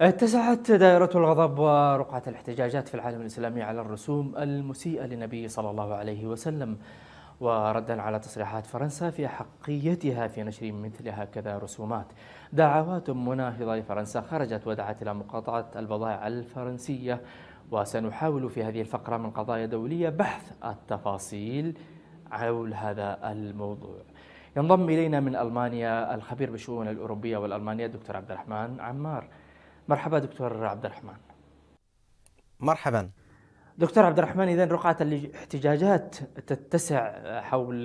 اتسعت دائرة الغضب ورقعة الاحتجاجات في العالم الإسلامي على الرسوم المسيئة للنبي صلى الله عليه وسلم وردا على تصريحات فرنسا في أحقيتها في نشر مثل هكذا رسومات دعوات مناهضة لفرنسا خرجت ودعت إلى مقاطعة البضائع الفرنسية وسنحاول في هذه الفقرة من قضايا دولية بحث التفاصيل حول هذا الموضوع ينضم إلينا من ألمانيا الخبير بالشؤون الأوروبية والألمانية الدكتور عبد الرحمن عمار مرحبا دكتور عبد الرحمن مرحبا دكتور عبد الرحمن اذا رقعه الاحتجاجات تتسع حول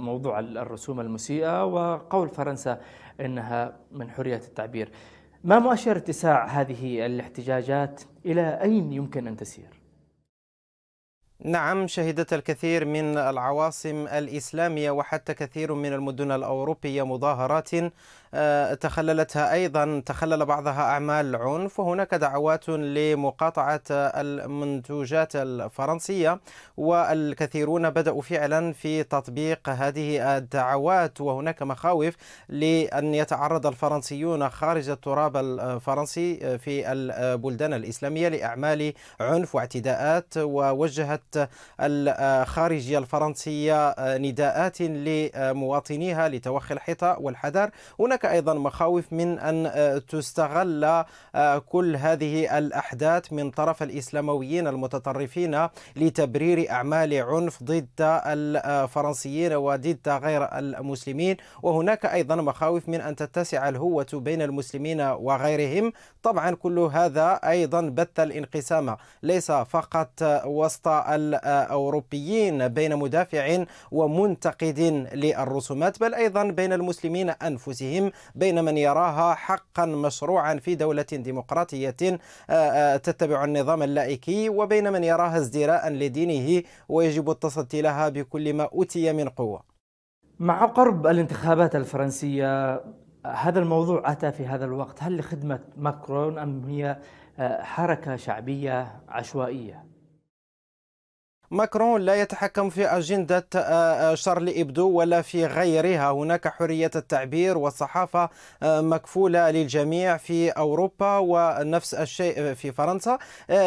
موضوع الرسوم المسيئه وقول فرنسا انها من حريه التعبير. ما مؤشر اتساع هذه الاحتجاجات الى اين يمكن ان تسير؟ نعم شهدت الكثير من العواصم الاسلاميه وحتى كثير من المدن الاوروبيه مظاهرات آه، تخللتها أيضا تخلل بعضها أعمال عنف وهناك دعوات لمقاطعة المنتوجات الفرنسية والكثيرون بدأوا فعلا في تطبيق هذه الدعوات وهناك مخاوف لأن يتعرض الفرنسيون خارج التراب الفرنسي آه، في البلدان الإسلامية لأعمال عنف واعتداءات ووجهت الخارجية الفرنسية آه، نداءات لمواطنيها لتوخي الحيطة والحذر هناك هناك أيضا مخاوف من أن آه، تستغل آه، كل هذه الأحداث من طرف الإسلامويين المتطرفين لتبرير أعمال عنف ضد الفرنسيين وضد غير المسلمين وهناك أيضا مخاوف من أن تتسع الهوة بين المسلمين وغيرهم طبعا كل هذا أيضا بث الانقسام ليس فقط وسط الأوروبيين بين مدافع ومنتقد للرسومات بل أيضا بين المسلمين أنفسهم بين من يراها حقا مشروعا في دولة ديمقراطية آه، آه، تتبع النظام اللائكي وبين من يراها ازدراء لدينه ويجب التصدي لها بكل ما أوتي من قوة مع قرب الانتخابات الفرنسية هذا الموضوع أتى في هذا الوقت هل لخدمة ماكرون أم هي آه، حركة شعبية عشوائية؟ ماكرون لا يتحكم في أجندة آه، آه، شارلي إبدو ولا في غيرها هناك حرية التعبير والصحافة آه، مكفولة للجميع في أوروبا ونفس الشيء في فرنسا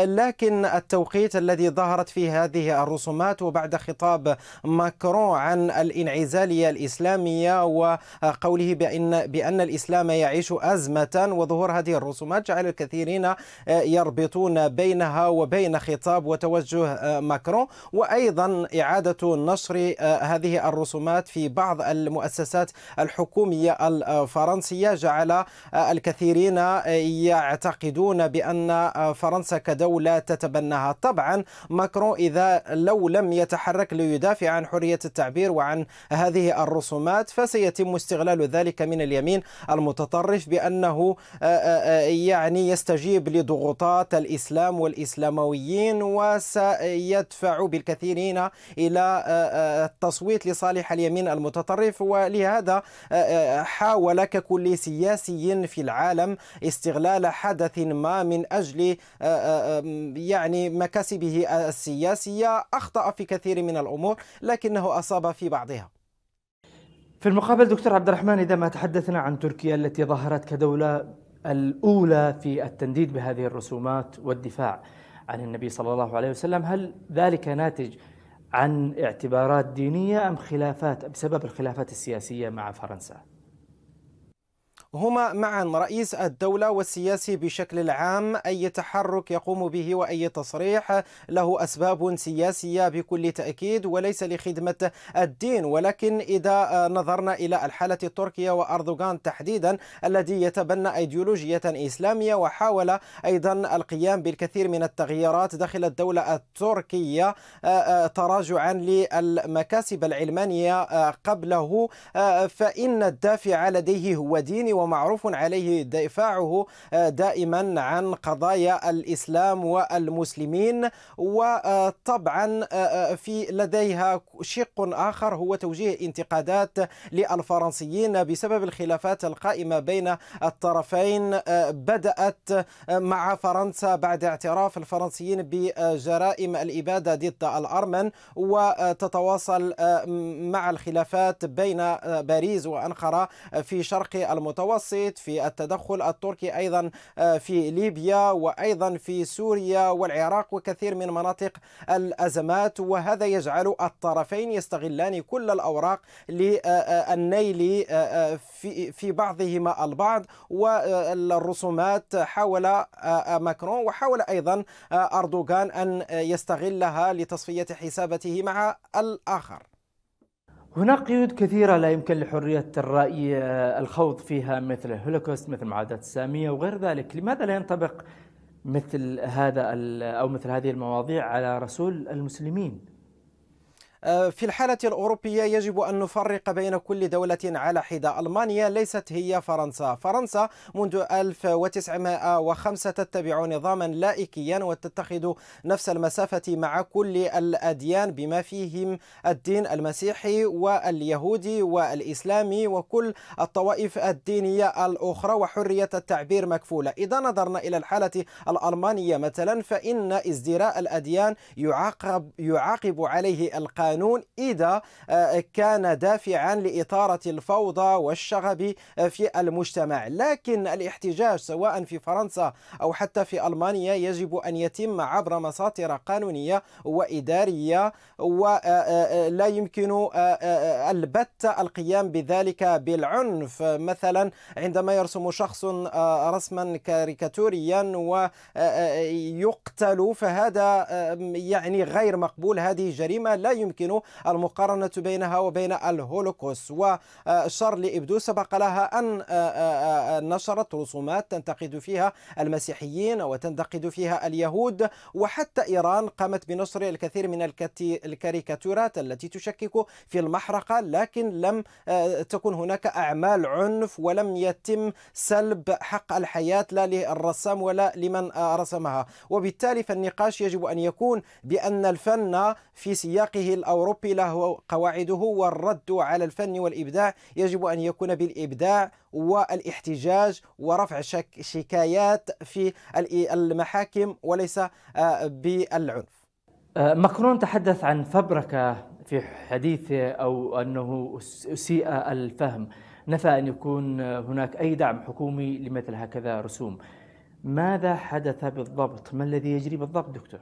لكن التوقيت الذي ظهرت فيه هذه الرسومات وبعد خطاب ماكرون عن الانعزالية الإسلامية وقوله بأن, بأن الإسلام يعيش أزمة وظهور هذه الرسومات جعل الكثيرين يربطون بينها وبين خطاب وتوجه ماكرون وأيضا إعادة نشر آه، هذه الرسومات في بعض المؤسسات الحكومية الفرنسية جعل آه، الكثيرين آه، يعتقدون بأن فرنسا كدولة تتبناها طبعا ماكرون إذا لو لم يتحرك ليدافع عن حرية التعبير وعن هذه الرسومات فسيتم استغلال ذلك من اليمين المتطرف بأنه يعني يستجيب لضغوطات الإسلام والإسلامويين وسيدفع شعوب بالكثيرين إلى آه، آه، التصويت لصالح اليمين المتطرف ولهذا آه، حاول ككل سياسي في العالم استغلال حدث ما من أجل يعني مكاسبه السياسية أخطأ في كثير من الأمور لكنه أصاب في بعضها في المقابل دكتور عبد الرحمن إذا ما تحدثنا عن تركيا التي ظهرت كدولة الأولى في التنديد بهذه الرسومات والدفاع عن النبي صلى الله عليه وسلم هل ذلك ناتج عن اعتبارات دينية أم خلافات بسبب الخلافات السياسية مع فرنسا؟ هما معا رئيس الدولة والسياسي بشكل عام أي تحرك يقوم به وأي تصريح له أسباب سياسية بكل تأكيد وليس لخدمة الدين ولكن إذا آه، نظرنا إلى الحالة التركية وأردوغان تحديدا الذي يتبنى أيديولوجية إسلامية وحاول أيضا القيام بالكثير من التغييرات داخل الدولة التركية آه، آه، تراجعا للمكاسب العلمانية قبله فإن الدافع لديه هو ديني ومعروف عليه دفاعه آه، دائما عن قضايا الإسلام والمسلمين وطبعا آه، آه، في لديها شق آخر هو توجيه انتقادات للفرنسيين بسبب الخلافات القائمة بين الطرفين بدأت مع فرنسا بعد اعتراف الفرنسيين بجرائم الإبادة ضد الأرمن وتتواصل مع الخلافات بين باريس وأنقرة في شرق المتوسط المتوسط في التدخل التركي أيضا آه، في ليبيا وأيضا في سوريا والعراق وكثير من مناطق الأزمات وهذا يجعل الطرفين يستغلان كل الأوراق للنيل آه، آه، في بعضهما البعض والرسومات حاول ماكرون وحاول أيضا أردوغان أن يستغلها لتصفية حساباته مع الآخر هناك قيود كثيرة لا يمكن لحرية الرأي آه، الخوض فيها مثل الهولوكوست مثل معادات السامية وغير ذلك لماذا لا ينطبق مثل هذا أو مثل هذه المواضيع على رسول المسلمين آه، في الحالة الأوروبية يجب أن نفرق بين كل دولة على حدة ألمانيا ليست هي فرنسا فرنسا منذ 1905 تتبع نظاما لائكيا وتتخذ نفس المسافة مع كل الأديان بما فيهم الدين المسيحي واليهودي والإسلامي وكل الطوائف الدينية الأخرى وحرية التعبير مكفولة إذا نظرنا إلى الحالة الألمانية مثلا فإن ازدراء الأديان يعاقب, يعاقب عليه القانون القانون إذا آه، كان دافعا لإثارة الفوضى والشغب آه، في المجتمع لكن الاحتجاج سواء في فرنسا أو حتى في ألمانيا يجب أن يتم عبر مساطر قانونية وإدارية ولا آه، يمكن البت القيام بذلك بالعنف مثلا عندما يرسم شخص رسما كاريكاتوريا ويقتل فهذا يعني غير مقبول هذه جريمة لا يمكن يمكن المقارنة بينها وبين الهولوكوست وشارلي إبدو سبق لها أن آه، آه، آه، نشرت رسومات تنتقد فيها المسيحيين وتنتقد فيها اليهود وحتى إيران قامت بنشر الكثير من الكاريكاتورات التي تشكك في المحرقة لكن لم تكن هناك أعمال عنف ولم يتم سلب حق الحياة لا للرسام ولا لمن رسمها وبالتالي فالنقاش يجب أن يكون بأن الفن في سياقه الأوروبي له قواعده والرد على الفن والإبداع يجب أن يكون بالإبداع والاحتجاج ورفع شك شكايات في المحاكم وليس آه، بالعنف آه، ماكرون تحدث عن فبركة في حديثه أو أنه أسيء الفهم نفى أن يكون هناك أي دعم حكومي لمثل هكذا رسوم ماذا حدث بالضبط؟ ما الذي يجري بالضبط دكتور؟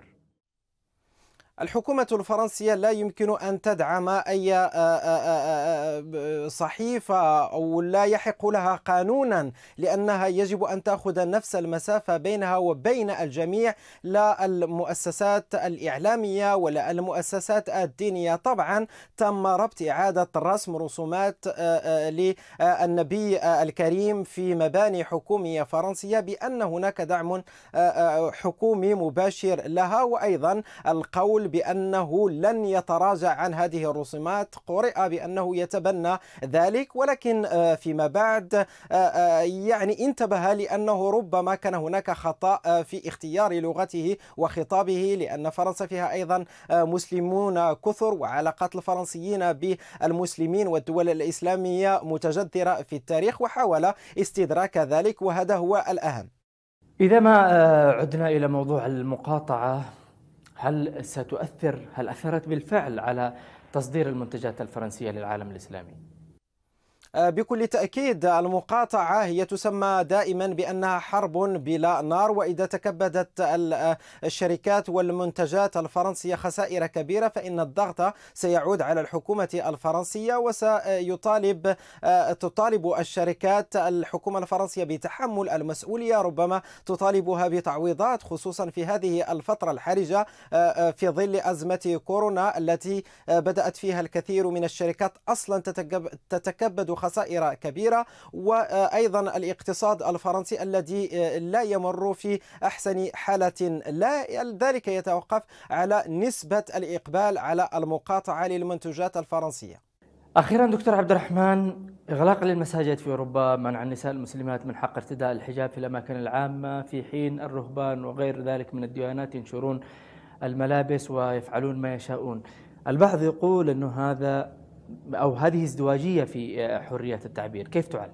الحكومة الفرنسية لا يمكن أن تدعم أي آه، آه، آه، صحيفة أو لا يحق لها قانونا لأنها يجب أن تأخذ نفس المسافة بينها وبين الجميع لا المؤسسات الإعلامية ولا المؤسسات الدينية طبعا تم ربط إعادة رسم رسومات للنبي الكريم في مباني حكومية فرنسية بأن هناك دعم حكومي مباشر لها وأيضا القول بأنه لن يتراجع عن هذه الرسومات قرئ بأنه يتبنى ذلك ولكن آه، فيما بعد آه، آه، يعني انتبه لأنه ربما كان هناك خطأ في اختيار لغته وخطابه لأن فرنسا فيها أيضا مسلمون كثر وعلاقات الفرنسيين بالمسلمين والدول الإسلامية متجذرة في التاريخ وحاول استدراك ذلك وهذا هو الأهم إذا ما عدنا إلى موضوع المقاطعة هل ستؤثر هل أثرت بالفعل على تصدير المنتجات الفرنسية للعالم الإسلامي؟ آه، بكل تأكيد المقاطعة هي تسمى دائما بأنها حرب بلا نار وإذا تكبدت آه، الشركات والمنتجات الفرنسية خسائر كبيرة فإن الضغط سيعود على الحكومة الفرنسية وسيطالب آه، تطالب الشركات الحكومة الفرنسية بتحمل المسؤولية ربما تطالبها بتعويضات خصوصا في هذه الفترة الحرجة في ظل أزمة كورونا التي بدأت فيها الكثير من الشركات أصلا تتكبد خسائر كبيرة وأيضا الاقتصاد الفرنسي الذي آه، لا يمر في أحسن حالة لا ذلك يتوقف على نسبة الإقبال على المقاطعة للمنتجات الفرنسية أخيرا دكتور عبد الرحمن إغلاق للمساجد في أوروبا منع النساء المسلمات من حق ارتداء الحجاب في الأماكن العامة في حين الرهبان وغير ذلك من الديانات ينشرون الملابس ويفعلون ما يشاءون البعض يقول أنه هذا أو هذه ازدواجية في حرية التعبير كيف تعلق؟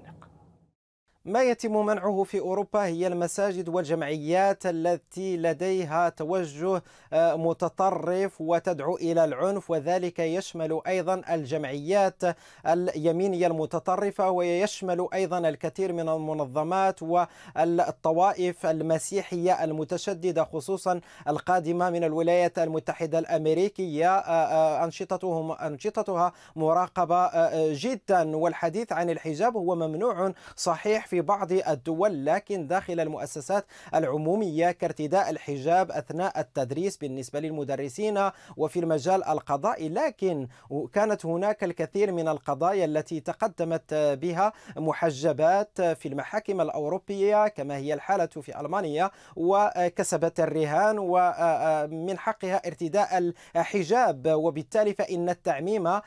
ما يتم منعه في اوروبا هي المساجد والجمعيات التي لديها توجه آه، متطرف وتدعو الى العنف وذلك يشمل ايضا الجمعيات اليمينيه المتطرفه ويشمل ايضا الكثير من المنظمات والطوائف المسيحيه المتشدده خصوصا القادمه من الولايات المتحده الامريكيه آه، آه، انشطتهم انشطتها مراقبه جدا والحديث عن الحجاب هو ممنوع صحيح في في بعض الدول لكن داخل المؤسسات العمومية كارتداء الحجاب أثناء التدريس بالنسبة للمدرسين وفي المجال القضائي لكن كانت هناك الكثير من القضايا التي تقدمت بها محجبات في المحاكم الأوروبية كما هي الحالة في ألمانيا وكسبت الرهان ومن حقها ارتداء الحجاب وبالتالي فإن التعميم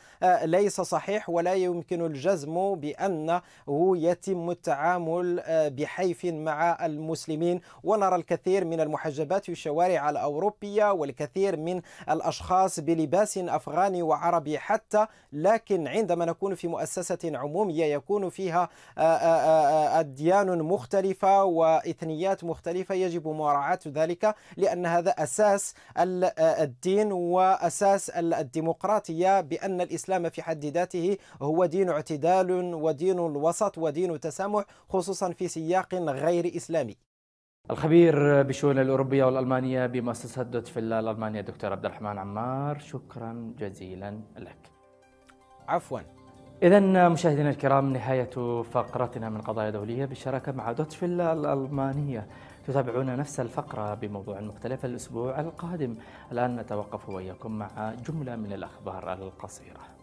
ليس صحيح ولا يمكن الجزم بأنه يتم التعامل التعامل آه، بحيف مع المسلمين ونرى الكثير من المحجبات في الشوارع الأوروبية والكثير من الأشخاص بلباس أفغاني وعربي حتى لكن عندما نكون في مؤسسة عمومية يكون فيها آه، آه، أديان مختلفة وإثنيات مختلفة يجب مراعاة ذلك لأن هذا أساس الدين وأساس الديمقراطية بأن الإسلام في حد ذاته هو دين اعتدال ودين الوسط ودين تسامح خصوصا في سياق غير إسلامي الخبير بالشؤون الأوروبية والألمانية بمؤسسة دوتفيلا الألمانية دكتور عبد الرحمن عمار شكرا جزيلا لك عفوا إذا مشاهدينا الكرام نهاية فقرتنا من قضايا دولية بالشراكة مع دوتفيلا الألمانية تتابعون نفس الفقرة بموضوع مختلف الأسبوع القادم الآن نتوقف وإياكم مع جملة من الأخبار القصيرة